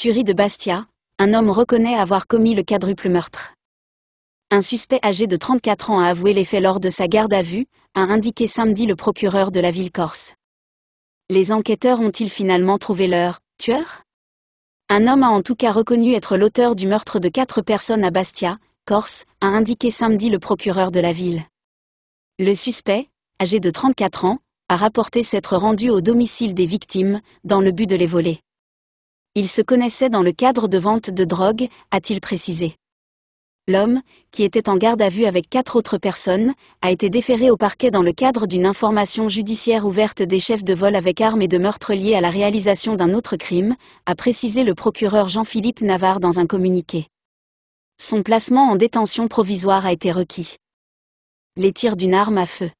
tuerie de Bastia, un homme reconnaît avoir commis le quadruple meurtre. Un suspect âgé de 34 ans a avoué les faits lors de sa garde à vue, a indiqué samedi le procureur de la ville corse. Les enquêteurs ont-ils finalement trouvé leur tueur Un homme a en tout cas reconnu être l'auteur du meurtre de quatre personnes à Bastia, Corse, a indiqué samedi le procureur de la ville. Le suspect, âgé de 34 ans, a rapporté s'être rendu au domicile des victimes, dans le but de les voler. Il se connaissait dans le cadre de vente de drogue, a-t-il précisé. L'homme, qui était en garde à vue avec quatre autres personnes, a été déféré au parquet dans le cadre d'une information judiciaire ouverte des chefs de vol avec armes et de meurtre liés à la réalisation d'un autre crime, a précisé le procureur Jean-Philippe Navarre dans un communiqué. Son placement en détention provisoire a été requis. Les tirs d'une arme à feu.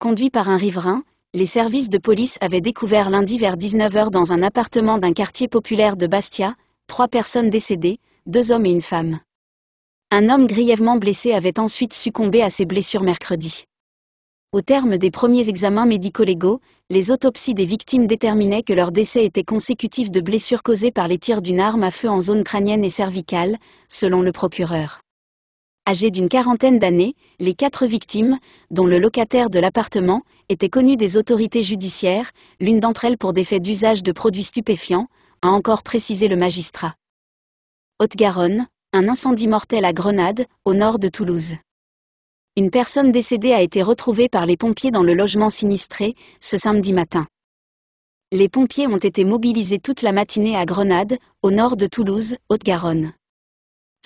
Conduit par un riverain, les services de police avaient découvert lundi vers 19h dans un appartement d'un quartier populaire de Bastia, trois personnes décédées, deux hommes et une femme. Un homme grièvement blessé avait ensuite succombé à ses blessures mercredi. Au terme des premiers examens médico-légaux, les autopsies des victimes déterminaient que leur décès était consécutif de blessures causées par les tirs d'une arme à feu en zone crânienne et cervicale, selon le procureur. Âgés d'une quarantaine d'années, les quatre victimes, dont le locataire de l'appartement, étaient connues des autorités judiciaires, l'une d'entre elles pour des faits d'usage de produits stupéfiants, a encore précisé le magistrat. Haute-Garonne, un incendie mortel à Grenade, au nord de Toulouse. Une personne décédée a été retrouvée par les pompiers dans le logement sinistré, ce samedi matin. Les pompiers ont été mobilisés toute la matinée à Grenade, au nord de Toulouse, Haute-Garonne.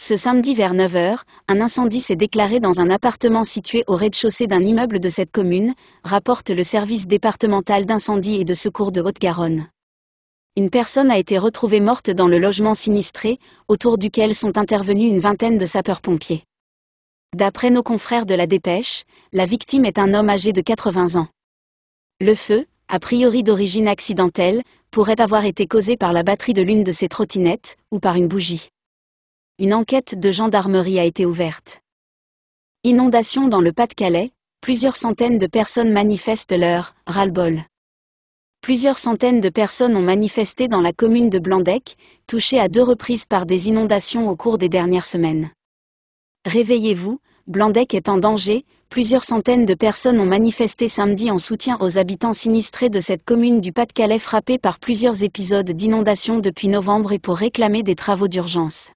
Ce samedi vers 9h, un incendie s'est déclaré dans un appartement situé au rez-de-chaussée d'un immeuble de cette commune, rapporte le service départemental d'incendie et de secours de Haute-Garonne. Une personne a été retrouvée morte dans le logement sinistré, autour duquel sont intervenus une vingtaine de sapeurs-pompiers. D'après nos confrères de la dépêche, la victime est un homme âgé de 80 ans. Le feu, a priori d'origine accidentelle, pourrait avoir été causé par la batterie de l'une de ses trottinettes, ou par une bougie une enquête de gendarmerie a été ouverte. Inondation dans le Pas-de-Calais, plusieurs centaines de personnes manifestent leur ras-le-bol. Plusieurs centaines de personnes ont manifesté dans la commune de Blandec, touchée à deux reprises par des inondations au cours des dernières semaines. Réveillez-vous, Blandec est en danger, plusieurs centaines de personnes ont manifesté samedi en soutien aux habitants sinistrés de cette commune du Pas-de-Calais frappée par plusieurs épisodes d'inondations depuis novembre et pour réclamer des travaux d'urgence.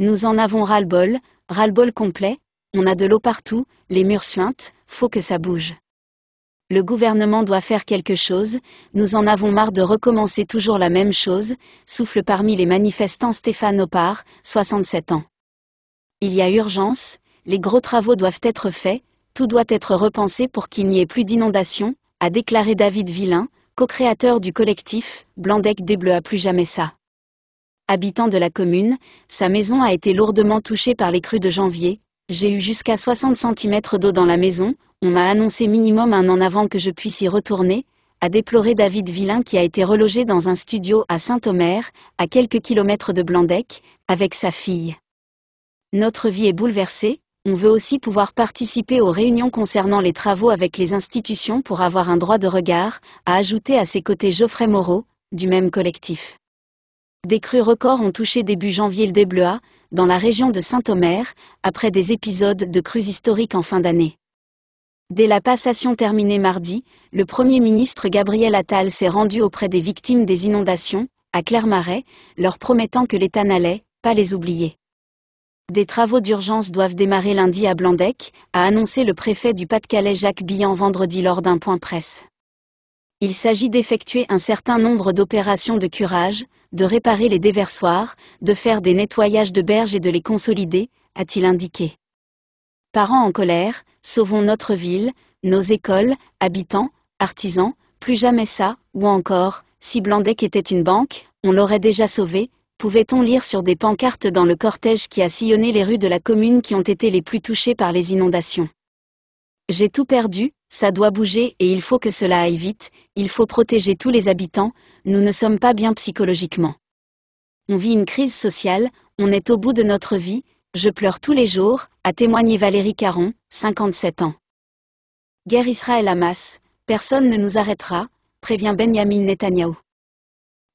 Nous en avons ras-le-bol, ras-le-bol complet, on a de l'eau partout, les murs suintent, faut que ça bouge. Le gouvernement doit faire quelque chose, nous en avons marre de recommencer toujours la même chose, souffle parmi les manifestants Stéphane Oppard, 67 ans. Il y a urgence, les gros travaux doivent être faits, tout doit être repensé pour qu'il n'y ait plus d'inondations, a déclaré David Villain, co-créateur du collectif Blandec des Bleus plus jamais ça habitant de la commune, sa maison a été lourdement touchée par les crues de janvier. J'ai eu jusqu'à 60 cm d'eau dans la maison, on m'a annoncé minimum un an avant que je puisse y retourner, a déploré David Villain qui a été relogé dans un studio à Saint-Omer, à quelques kilomètres de Blandec, avec sa fille. Notre vie est bouleversée, on veut aussi pouvoir participer aux réunions concernant les travaux avec les institutions pour avoir un droit de regard, a ajouté à ses côtés Geoffrey Moreau, du même collectif. Des crues records ont touché début janvier le Débleuat, dans la région de Saint-Omer, après des épisodes de crues historiques en fin d'année. Dès la passation terminée mardi, le Premier ministre Gabriel Attal s'est rendu auprès des victimes des inondations, à Clermarais, leur promettant que l'État n'allait pas les oublier. Des travaux d'urgence doivent démarrer lundi à Blandec, a annoncé le préfet du Pas-de-Calais Jacques Billan vendredi lors d'un point presse. Il s'agit d'effectuer un certain nombre d'opérations de curage, de réparer les déversoirs, de faire des nettoyages de berges et de les consolider, a-t-il indiqué. Parents en colère, sauvons notre ville, nos écoles, habitants, artisans, plus jamais ça, ou encore, si Blandec était une banque, on l'aurait déjà sauvé, pouvait-on lire sur des pancartes dans le cortège qui a sillonné les rues de la commune qui ont été les plus touchées par les inondations. J'ai tout perdu, ça doit bouger et il faut que cela aille vite, il faut protéger tous les habitants, nous ne sommes pas bien psychologiquement. On vit une crise sociale, on est au bout de notre vie, je pleure tous les jours, a témoigné Valérie Caron, 57 ans. Guerre Israël-Hamas, personne ne nous arrêtera, prévient Benjamin Netanyahou.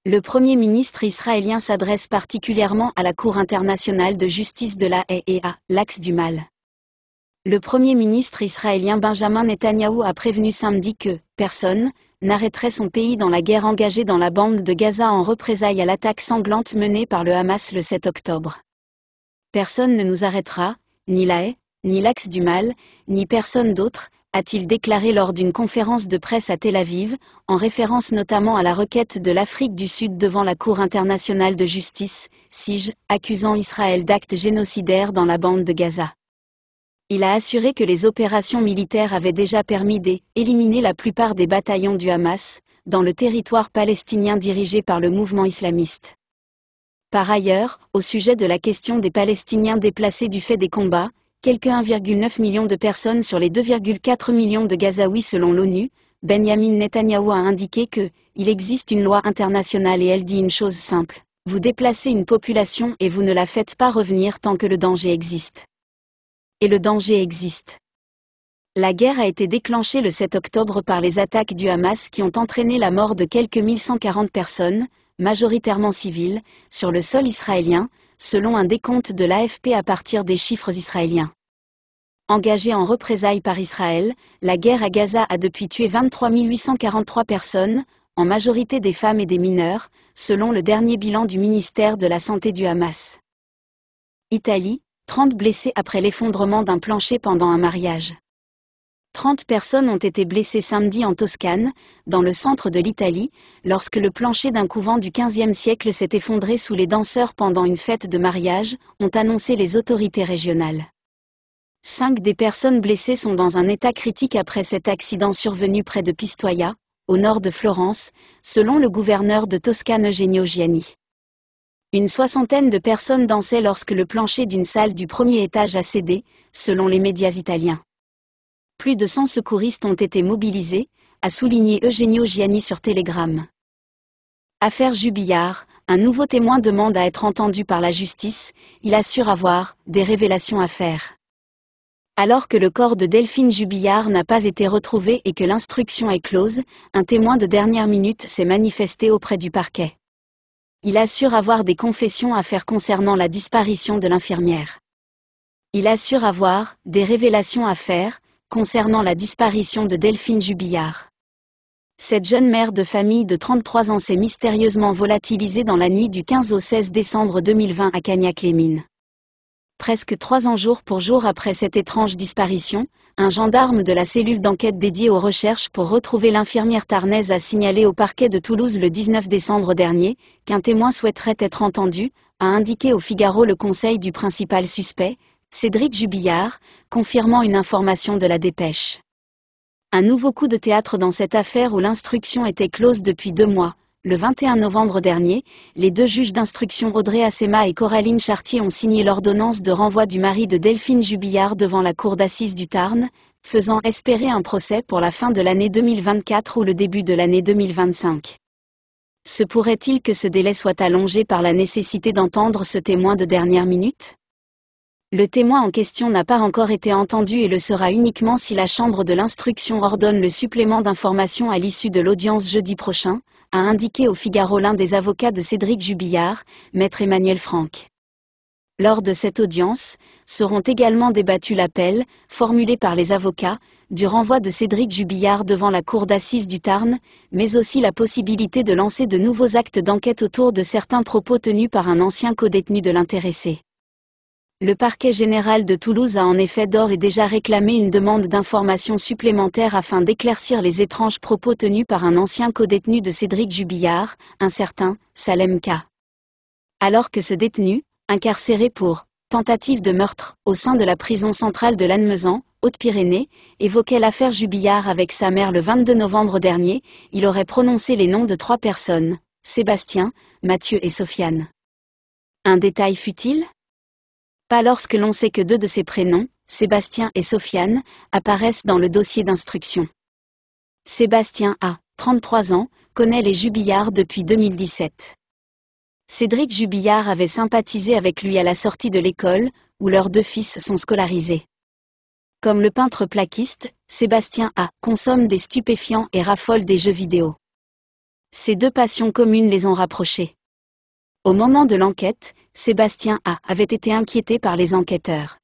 Le Premier ministre israélien s'adresse particulièrement à la Cour internationale de justice de la AEA, l'axe du mal. Le Premier ministre israélien Benjamin Netanyahu a prévenu samedi que personne n'arrêterait son pays dans la guerre engagée dans la bande de Gaza en représailles à l'attaque sanglante menée par le Hamas le 7 octobre. Personne ne nous arrêtera, ni la haie, ni l'axe du mal, ni personne d'autre, a-t-il déclaré lors d'une conférence de presse à Tel Aviv, en référence notamment à la requête de l'Afrique du Sud devant la Cour internationale de justice, Sige, accusant Israël d'actes génocidaires dans la bande de Gaza il a assuré que les opérations militaires avaient déjà permis d'éliminer la plupart des bataillons du Hamas, dans le territoire palestinien dirigé par le mouvement islamiste. Par ailleurs, au sujet de la question des Palestiniens déplacés du fait des combats, quelques 1,9 million de personnes sur les 2,4 millions de Gazaouis selon l'ONU, Benjamin Netanyahu a indiqué que il existe une loi internationale et elle dit une chose simple. Vous déplacez une population et vous ne la faites pas revenir tant que le danger existe et le danger existe. La guerre a été déclenchée le 7 octobre par les attaques du Hamas qui ont entraîné la mort de quelques 1140 personnes, majoritairement civiles, sur le sol israélien, selon un décompte de l'AFP à partir des chiffres israéliens. Engagée en représailles par Israël, la guerre à Gaza a depuis tué 23 843 personnes, en majorité des femmes et des mineurs, selon le dernier bilan du ministère de la Santé du Hamas. Italie, 30 blessés après l'effondrement d'un plancher pendant un mariage. 30 personnes ont été blessées samedi en Toscane, dans le centre de l'Italie, lorsque le plancher d'un couvent du XVe siècle s'est effondré sous les danseurs pendant une fête de mariage, ont annoncé les autorités régionales. Cinq des personnes blessées sont dans un état critique après cet accident survenu près de Pistoia, au nord de Florence, selon le gouverneur de Toscane Eugenio Giani. Une soixantaine de personnes dansaient lorsque le plancher d'une salle du premier étage a cédé, selon les médias italiens. Plus de 100 secouristes ont été mobilisés, a souligné Eugenio Gianni sur Telegram. Affaire Jubillard, un nouveau témoin demande à être entendu par la justice, il assure avoir des révélations à faire. Alors que le corps de Delphine Jubillard n'a pas été retrouvé et que l'instruction est close, un témoin de dernière minute s'est manifesté auprès du parquet. Il assure avoir des confessions à faire concernant la disparition de l'infirmière. Il assure avoir des révélations à faire concernant la disparition de Delphine Jubillard. Cette jeune mère de famille de 33 ans s'est mystérieusement volatilisée dans la nuit du 15 au 16 décembre 2020 à Cagnac-les-Mines presque trois ans jour pour jour après cette étrange disparition, un gendarme de la cellule d'enquête dédiée aux recherches pour retrouver l'infirmière Tarnaise a signalé au parquet de Toulouse le 19 décembre dernier qu'un témoin souhaiterait être entendu, a indiqué au Figaro le conseil du principal suspect, Cédric Jubillard, confirmant une information de la dépêche. Un nouveau coup de théâtre dans cette affaire où l'instruction était close depuis deux mois, le 21 novembre dernier, les deux juges d'instruction Audrey Assema et Coraline Chartier ont signé l'ordonnance de renvoi du mari de Delphine Jubillard devant la cour d'assises du Tarn, faisant espérer un procès pour la fin de l'année 2024 ou le début de l'année 2025. Se pourrait-il que ce délai soit allongé par la nécessité d'entendre ce témoin de dernière minute le témoin en question n'a pas encore été entendu et le sera uniquement si la Chambre de l'instruction ordonne le supplément d'information à l'issue de l'audience jeudi prochain, a indiqué au Figaro l'un des avocats de Cédric Jubillard, maître Emmanuel Franck. Lors de cette audience, seront également débattus l'appel, formulé par les avocats, du renvoi de Cédric Jubillard devant la cour d'assises du Tarn, mais aussi la possibilité de lancer de nouveaux actes d'enquête autour de certains propos tenus par un ancien codétenu de l'intéressé. Le parquet général de Toulouse a en effet d'ores et déjà réclamé une demande d'informations supplémentaires afin d'éclaircir les étranges propos tenus par un ancien codétenu de Cédric Jubillard, un certain Salem K. Alors que ce détenu, incarcéré pour tentative de meurtre au sein de la prison centrale de Lannemezan, Haute-Pyrénées, évoquait l'affaire Jubillard avec sa mère le 22 novembre dernier, il aurait prononcé les noms de trois personnes, Sébastien, Mathieu et Sofiane. Un détail futile pas lorsque l'on sait que deux de ses prénoms, Sébastien et Sofiane, apparaissent dans le dossier d'instruction. Sébastien a 33 ans, connaît les Jubillards depuis 2017. Cédric Jubillard avait sympathisé avec lui à la sortie de l'école, où leurs deux fils sont scolarisés. Comme le peintre plaquiste, Sébastien A. consomme des stupéfiants et raffole des jeux vidéo. Ces deux passions communes les ont rapprochés. Au moment de l'enquête, Sébastien A. avait été inquiété par les enquêteurs.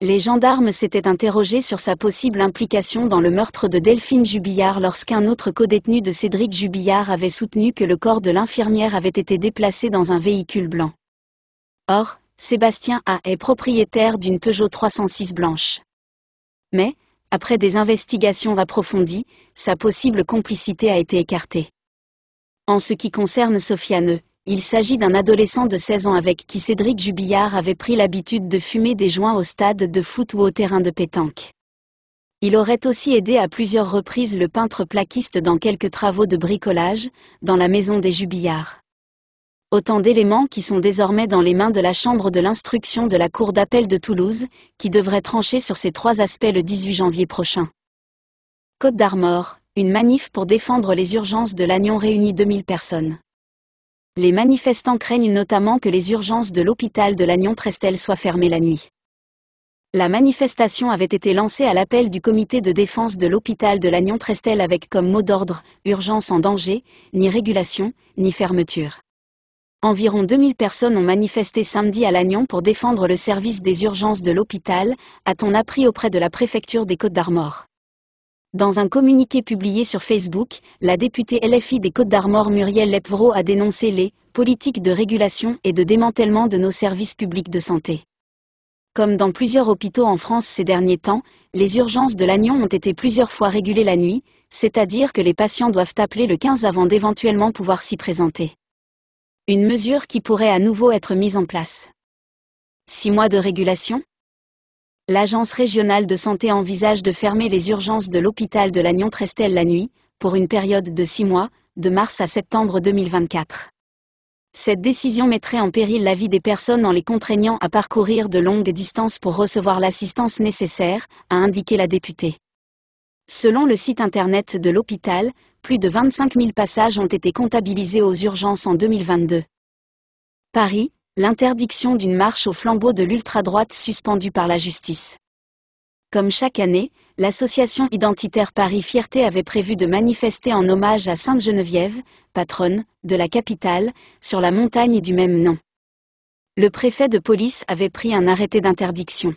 Les gendarmes s'étaient interrogés sur sa possible implication dans le meurtre de Delphine Jubillard lorsqu'un autre codétenu de Cédric Jubillard avait soutenu que le corps de l'infirmière avait été déplacé dans un véhicule blanc. Or, Sébastien A. est propriétaire d'une Peugeot 306 blanche. Mais, après des investigations approfondies, sa possible complicité a été écartée. En ce qui concerne Sofiane il s'agit d'un adolescent de 16 ans avec qui Cédric Jubillard avait pris l'habitude de fumer des joints au stade de foot ou au terrain de pétanque. Il aurait aussi aidé à plusieurs reprises le peintre plaquiste dans quelques travaux de bricolage, dans la maison des Jubillards. Autant d'éléments qui sont désormais dans les mains de la Chambre de l'instruction de la Cour d'appel de Toulouse, qui devrait trancher sur ces trois aspects le 18 janvier prochain. Côte d'Armor, une manif pour défendre les urgences de l'Agnon réunit 2000 personnes. Les manifestants craignent notamment que les urgences de l'hôpital de lagnon trestel soient fermées la nuit. La manifestation avait été lancée à l'appel du comité de défense de l'hôpital de lagnon trestel avec comme mot d'ordre « urgence en danger, ni régulation, ni fermeture ». Environ 2000 personnes ont manifesté samedi à Lannion pour défendre le service des urgences de l'hôpital, a-t-on appris auprès de la préfecture des Côtes-d'Armor. Dans un communiqué publié sur Facebook, la députée LFI des Côtes d'Armor Muriel Lepvro a dénoncé les politiques de régulation et de démantèlement de nos services publics de santé. Comme dans plusieurs hôpitaux en France ces derniers temps, les urgences de Lannion ont été plusieurs fois régulées la nuit, c'est-à-dire que les patients doivent appeler le 15 avant d'éventuellement pouvoir s'y présenter. Une mesure qui pourrait à nouveau être mise en place. Six mois de régulation l'Agence régionale de santé envisage de fermer les urgences de l'hôpital de Lannion-Trestel la nuit, pour une période de six mois, de mars à septembre 2024. Cette décision mettrait en péril la vie des personnes en les contraignant à parcourir de longues distances pour recevoir l'assistance nécessaire, a indiqué la députée. Selon le site internet de l'hôpital, plus de 25 000 passages ont été comptabilisés aux urgences en 2022. Paris, l'interdiction d'une marche au flambeau de l'ultra-droite suspendue par la justice. Comme chaque année, l'association identitaire Paris Fierté avait prévu de manifester en hommage à Sainte-Geneviève, patronne de la capitale, sur la montagne du même nom. Le préfet de police avait pris un arrêté d'interdiction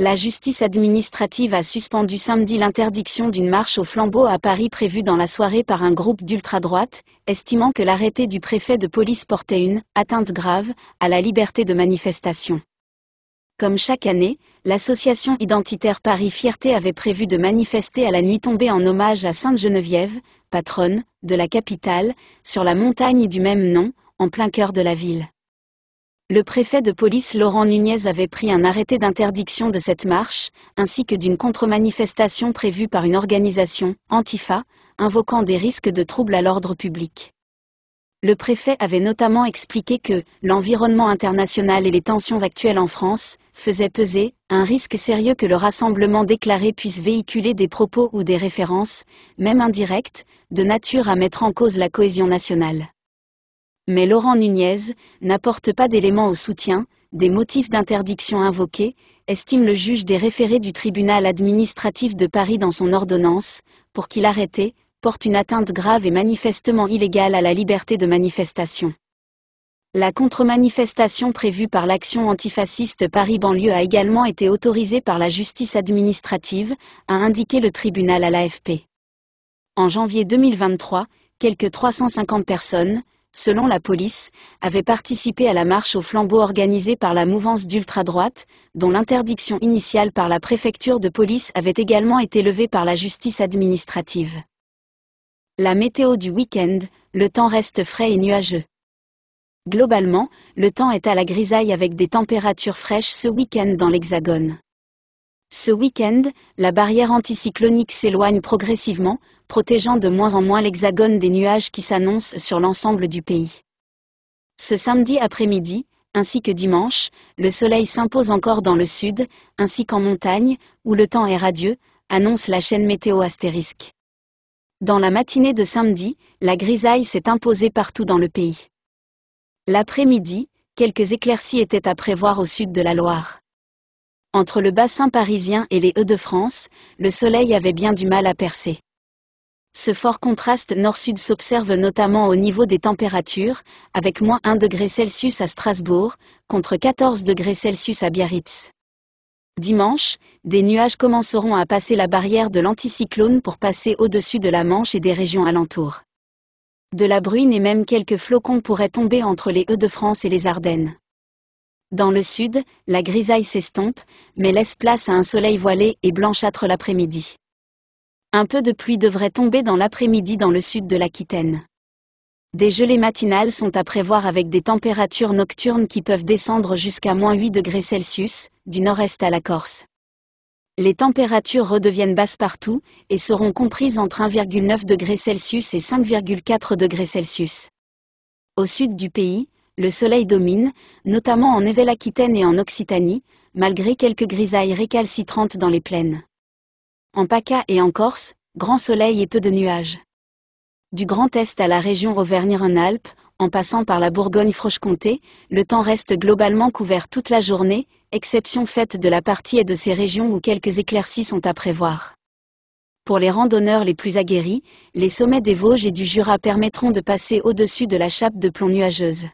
la justice administrative a suspendu samedi l'interdiction d'une marche au flambeau à Paris prévue dans la soirée par un groupe d'ultra-droite, estimant que l'arrêté du préfet de police portait une atteinte grave à la liberté de manifestation. Comme chaque année, l'association identitaire Paris Fierté avait prévu de manifester à la nuit tombée en hommage à Sainte-Geneviève, patronne de la capitale, sur la montagne du même nom, en plein cœur de la ville le préfet de police Laurent Nunez avait pris un arrêté d'interdiction de cette marche, ainsi que d'une contre-manifestation prévue par une organisation, Antifa, invoquant des risques de troubles à l'ordre public. Le préfet avait notamment expliqué que l'environnement international et les tensions actuelles en France faisaient peser un risque sérieux que le rassemblement déclaré puisse véhiculer des propos ou des références, même indirectes, de nature à mettre en cause la cohésion nationale mais Laurent Nunez n'apporte pas d'éléments au soutien des motifs d'interdiction invoqués, estime le juge des référés du tribunal administratif de Paris dans son ordonnance, pour qu'il arrêtait, porte une atteinte grave et manifestement illégale à la liberté de manifestation. La contre-manifestation prévue par l'action antifasciste Paris-Banlieue a également été autorisée par la justice administrative, a indiqué le tribunal à l'AFP. En janvier 2023, quelques 350 personnes, selon la police, avait participé à la marche au flambeau organisée par la mouvance d'ultra-droite, dont l'interdiction initiale par la préfecture de police avait également été levée par la justice administrative. La météo du week-end, le temps reste frais et nuageux. Globalement, le temps est à la grisaille avec des températures fraîches ce week-end dans l'Hexagone. Ce week-end, la barrière anticyclonique s'éloigne progressivement, protégeant de moins en moins l'hexagone des nuages qui s'annoncent sur l'ensemble du pays. Ce samedi après-midi, ainsi que dimanche, le soleil s'impose encore dans le sud, ainsi qu'en montagne, où le temps est radieux, annonce la chaîne météo astérisque. Dans la matinée de samedi, la grisaille s'est imposée partout dans le pays. L'après-midi, quelques éclaircies étaient à prévoir au sud de la Loire. Entre le bassin parisien et les Hauts-de-France, le soleil avait bien du mal à percer. Ce fort contraste nord-sud s'observe notamment au niveau des températures, avec moins 1 degré Celsius à Strasbourg, contre 14 degrés Celsius à Biarritz. Dimanche, des nuages commenceront à passer la barrière de l'anticyclone pour passer au-dessus de la Manche et des régions alentours. De la bruine et même quelques flocons pourraient tomber entre les Hauts-de-France et les Ardennes. Dans le sud, la grisaille s'estompe, mais laisse place à un soleil voilé et blanchâtre l'après-midi. Un peu de pluie devrait tomber dans l'après-midi dans le sud de l'Aquitaine. Des gelées matinales sont à prévoir avec des températures nocturnes qui peuvent descendre jusqu'à moins 8 degrés Celsius, du nord-est à la Corse. Les températures redeviennent basses partout et seront comprises entre 1,9 degrés Celsius et 5,4 degrés Celsius. Au sud du pays, le soleil domine, notamment en Nouvelle-Aquitaine et en Occitanie, malgré quelques grisailles récalcitrantes dans les plaines. En PACA et en Corse, grand soleil et peu de nuages. Du Grand Est à la région Auvergne-Rhône-Alpes, en passant par la Bourgogne-Franche-Comté, le temps reste globalement couvert toute la journée, exception faite de la partie et de ces régions où quelques éclaircies sont à prévoir. Pour les randonneurs les plus aguerris, les sommets des Vosges et du Jura permettront de passer au-dessus de la chape de plomb nuageuse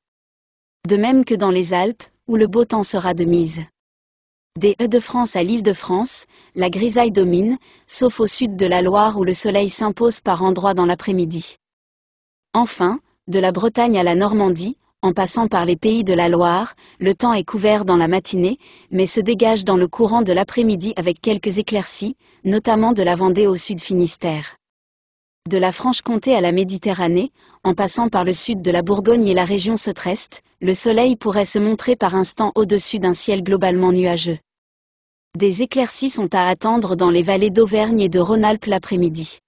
de même que dans les Alpes, où le beau temps sera de mise. Des E de france à l'Île-de-France, la grisaille domine, sauf au sud de la Loire où le soleil s'impose par endroits dans l'après-midi. Enfin, de la Bretagne à la Normandie, en passant par les pays de la Loire, le temps est couvert dans la matinée, mais se dégage dans le courant de l'après-midi avec quelques éclaircies, notamment de la Vendée au sud Finistère de la Franche-Comté à la Méditerranée, en passant par le sud de la Bourgogne et la région Sotreste, le soleil pourrait se montrer par instant au-dessus d'un ciel globalement nuageux. Des éclaircies sont à attendre dans les vallées d'Auvergne et de Rhône-Alpes l'après-midi.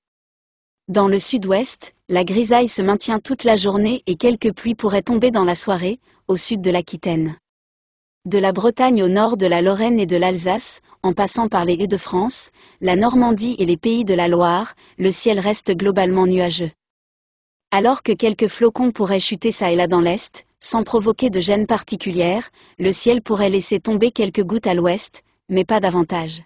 Dans le sud-ouest, la grisaille se maintient toute la journée et quelques pluies pourraient tomber dans la soirée, au sud de l'Aquitaine de la Bretagne au nord de la Lorraine et de l'Alsace, en passant par les Hauts-de-France, la Normandie et les pays de la Loire, le ciel reste globalement nuageux. Alors que quelques flocons pourraient chuter ça et là dans l'est, sans provoquer de gêne particulière, le ciel pourrait laisser tomber quelques gouttes à l'ouest, mais pas davantage.